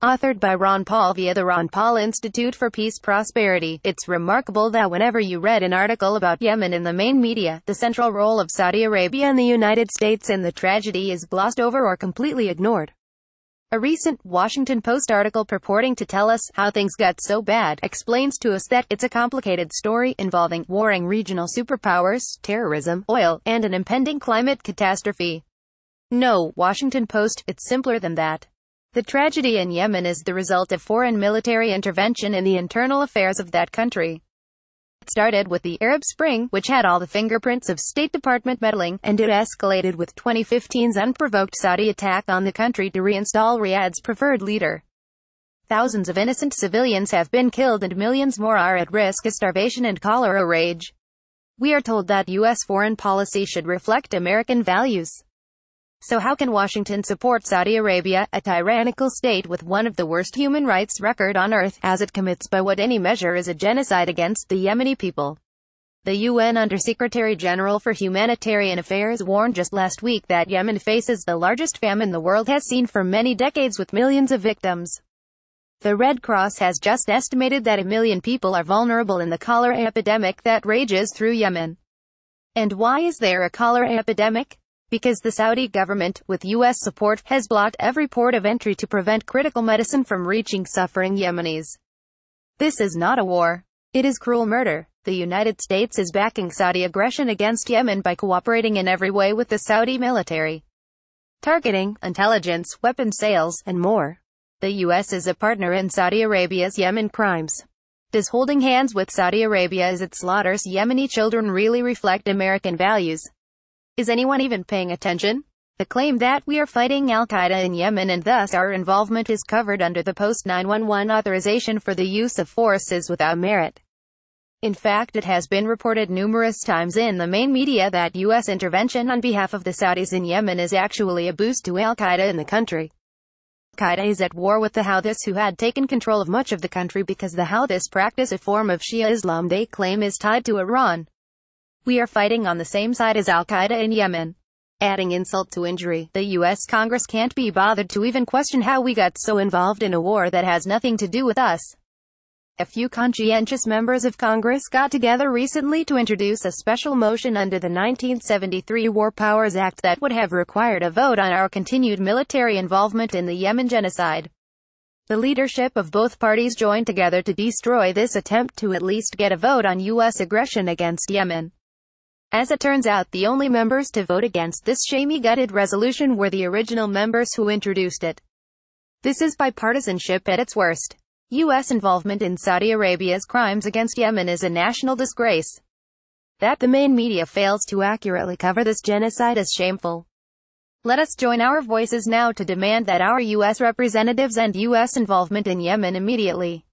Authored by Ron Paul via the Ron Paul Institute for Peace Prosperity, it's remarkable that whenever you read an article about Yemen in the main media, the central role of Saudi Arabia and the United States in the tragedy is glossed over or completely ignored. A recent Washington Post article purporting to tell us how things got so bad explains to us that it's a complicated story involving warring regional superpowers, terrorism, oil, and an impending climate catastrophe. No, Washington Post, it's simpler than that. The tragedy in Yemen is the result of foreign military intervention in the internal affairs of that country. It started with the Arab Spring, which had all the fingerprints of State Department meddling, and it escalated with 2015's unprovoked Saudi attack on the country to reinstall Riyadh's preferred leader. Thousands of innocent civilians have been killed and millions more are at risk of starvation and cholera rage. We are told that U.S. foreign policy should reflect American values. So how can Washington support Saudi Arabia, a tyrannical state with one of the worst human rights record on earth, as it commits by what any measure is a genocide against the Yemeni people? The UN Undersecretary General for Humanitarian Affairs warned just last week that Yemen faces the largest famine the world has seen for many decades with millions of victims. The Red Cross has just estimated that a million people are vulnerable in the cholera epidemic that rages through Yemen. And why is there a cholera epidemic? because the Saudi government, with U.S. support, has blocked every port of entry to prevent critical medicine from reaching suffering Yemenis. This is not a war. It is cruel murder. The United States is backing Saudi aggression against Yemen by cooperating in every way with the Saudi military. Targeting, intelligence, weapon sales, and more. The U.S. is a partner in Saudi Arabia's Yemen crimes. Does holding hands with Saudi Arabia as it slaughters Yemeni children really reflect American values? Is anyone even paying attention? The claim that we are fighting al-Qaeda in Yemen and thus our involvement is covered under the post-911 authorization for the use of force is without merit. In fact it has been reported numerous times in the main media that U.S. intervention on behalf of the Saudis in Yemen is actually a boost to al-Qaeda in the country. Al-Qaeda is at war with the Houthis who had taken control of much of the country because the Houthis practice a form of Shia Islam they claim is tied to Iran. We are fighting on the same side as al-Qaeda in Yemen. Adding insult to injury, the U.S. Congress can't be bothered to even question how we got so involved in a war that has nothing to do with us. A few conscientious members of Congress got together recently to introduce a special motion under the 1973 War Powers Act that would have required a vote on our continued military involvement in the Yemen genocide. The leadership of both parties joined together to destroy this attempt to at least get a vote on U.S. aggression against Yemen. As it turns out the only members to vote against this shamey-gutted resolution were the original members who introduced it. This is bipartisanship at its worst. U.S. involvement in Saudi Arabia's crimes against Yemen is a national disgrace. That the main media fails to accurately cover this genocide is shameful. Let us join our voices now to demand that our U.S. representatives end U.S. involvement in Yemen immediately.